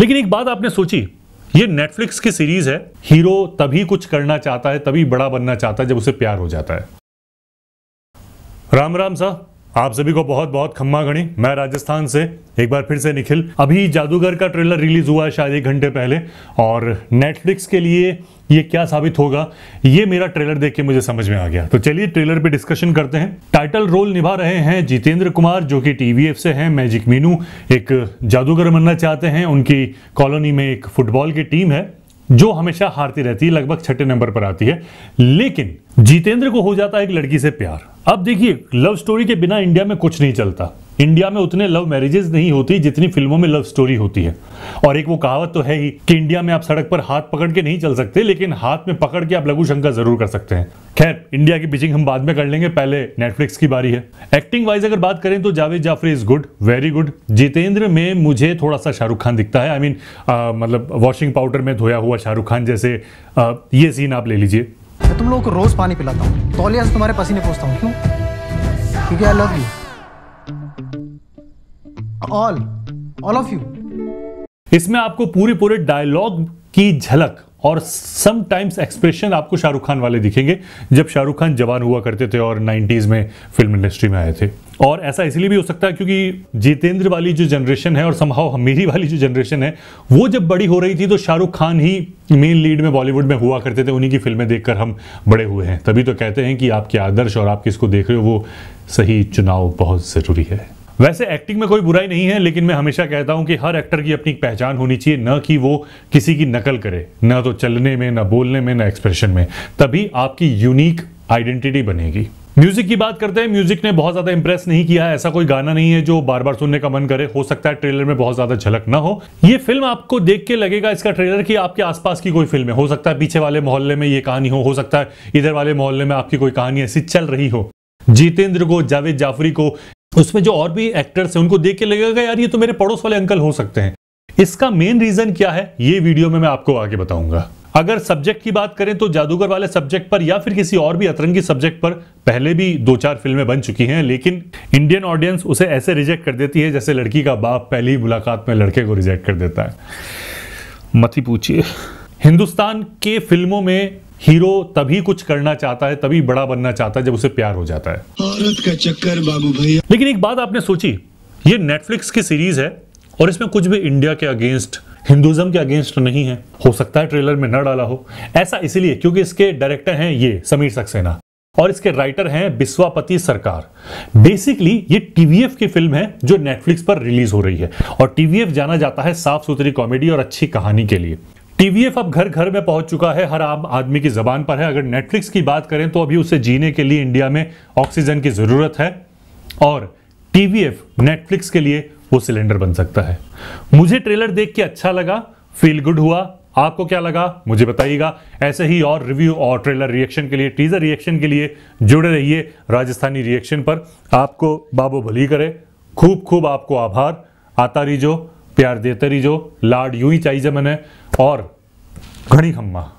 लेकिन एक बात आपने सोची ये नेटफ्लिक्स की सीरीज है हीरो तभी कुछ करना चाहता है तभी बड़ा बनना चाहता है जब उसे प्यार हो जाता है राम राम साहब आप सभी को बहुत बहुत खम्मा गणी मैं राजस्थान से एक बार फिर से निखिल अभी जादूगर का ट्रेलर रिलीज हुआ है शायद एक घंटे पहले और नेटफ्लिक्स के लिए ये क्या साबित होगा ये मेरा ट्रेलर देख के मुझे समझ में आ गया तो चलिए ट्रेलर पे डिस्कशन करते हैं टाइटल रोल निभा रहे हैं जितेंद्र कुमार जो कि टीवीएफ से हैं मैजिक मीनू एक जादूगर बनना चाहते हैं उनकी कॉलोनी में एक फुटबॉल की टीम है जो हमेशा हारती रहती है लगभग छठे नंबर पर आती है लेकिन जितेंद्र को हो जाता है एक लड़की से प्यार अब देखिए लव स्टोरी के बिना इंडिया में कुछ नहीं चलता इंडिया में उतने लव मैरिजेस नहीं होती जितनी फिल्मों में लव स्टोरी होती है और एक वो कहावत तो है ही कि इंडिया में आप सड़क पर हाथ पकड़ के नहीं चल सकते लेकिन हाथ में पकड़ के आप लघु शंका जरूर कर सकते हैं खैर इंडिया की पिचिंग हम बाद में कर लेंगे पहले नेटफ्लिक्स की बारी है एक्टिंग वाइज अगर बात करें तो Javed Jaffrey is good very good Jeetendra में मुझे थोड़ा सा शाहरुख खान दिखता है आई I मीन mean, मतलब वॉशिंग पाउडर में धोया हुआ शाहरुख खान जैसे ये सीन आप ले लीजिए मैं तुम लोगों को रोज पानी पिलाता हूँ तौलिया से तुम्हारे पसीने पहुंचता हूँ क्यों क्योंकि I love you all all of you इसमें आपको पूरी पूरी डायलॉग की झलक और समटाइम्स एक्सप्रेशन आपको शाहरुख खान वाले दिखेंगे जब शाहरुख खान जवान हुआ करते थे और 90s में फिल्म इंडस्ट्री में आए थे और ऐसा इसलिए भी हो सकता है क्योंकि जितेंद्र वाली जो जनरेशन है और संभाव हमीरी वाली जो जनरेशन है वो जब बड़ी हो रही थी तो शाहरुख खान ही मेन लीड में बॉलीवुड में हुआ करते थे उन्हीं की फिल्में देखकर हम बड़े हुए हैं तभी तो कहते हैं कि आपके आदर्श और आप किसको देख रहे हो वो सही चुनाव बहुत ज़रूरी है वैसे एक्टिंग में कोई बुराई नहीं है लेकिन मैं हमेशा कहता हूं कि हर एक्टर की अपनी पहचान होनी चाहिए न कि वो किसी की नकल करे न तो चलने में न बोलने में न एक्सप्रेशन में तभी आपकी यूनिक आइडेंटिटी बनेगी म्यूजिक की बात करते हैं म्यूजिक ने बहुत ज्यादा इंप्रेस नहीं किया है ऐसा कोई गाना नहीं है जो बार बार सुनने का मन करे हो सकता है ट्रेलर में बहुत ज्यादा झलक ना हो ये फिल्म आपको देख के लगेगा इसका ट्रेलर कि आपके आसपास की कोई फिल्म है हो सकता है पीछे वाले मोहल्ले में ये कहानी हो हो सकता है इधर वाले मोहल्ले में आपकी कोई कहानी ऐसी चल रही हो जितेंद्र को जावेद जाफरी को उसमें जो और भी एक्टर्स हैं उनको देख के लगेगा यार ये तो मेरे पड़ोस वाले अंकल हो सकते हैं इसका मेन रीजन क्या है ये वीडियो में मैं आपको आगे बताऊंगा अगर सब्जेक्ट की बात करें तो जादूगर वाले सब्जेक्ट पर या फिर किसी और भी अतरंगी सब्जेक्ट पर पहले भी दो चार फिल्में बन चुकी हैं लेकिन इंडियन ऑडियंस उसे ऐसे रिजेक्ट कर देती है जैसे लड़की का बाप पहली मुलाकात में लड़के को रिजेक्ट कर देता है मत ही पूछिए हिंदुस्तान के फिल्मों में हीरो तभी कुछ करना चाहता है तभी बड़ा बनना चाहता है जब उसे प्यार हो जाता है औरत का चक्कर बाबू भैया लेकिन एक बात आपने सोची ये नेटफ्लिक्स की सीरीज है और इसमें कुछ भी इंडिया के अगेंस्ट हिंदुज़म के अगेंस्ट तो नहीं है हो सकता है ट्रेलर में न डाला हो ऐसा इसलिए क्योंकि इसके डायरेक्टर हैं ये समीर सक्सेना और इसके राइटर हैं बिस्वापति सरकार बेसिकली ये टीवीएफ की फिल्म है जो नेटफ्लिक्स पर रिलीज हो रही है और टीवीएफ जाना जाता है साफ सुथरी कॉमेडी और अच्छी कहानी के लिए टीवीएफ अब घर घर में पहुंच चुका है हर आम आदमी की जबान पर है अगर नेटफ्लिक्स की बात करें तो अभी उसे जीने के लिए इंडिया में ऑक्सीजन की जरूरत है और टीवीएफ नेटफ्लिक्स के लिए वो सिलेंडर बन सकता है मुझे ट्रेलर देख के अच्छा लगा फील गुड हुआ आपको क्या लगा मुझे बताइएगा ऐसे ही और रिव्यू और ट्रेलर रिएक्शन के लिए टीजर रिएक्शन के लिए जुड़े रहिए राजस्थानी रिएक्शन पर आपको बाबो भली करे खूब खूब आपको आभार आता रिजो प्यार देते रिजो लाड यूं ही चाहिए मैंने और घड़ी खम्मा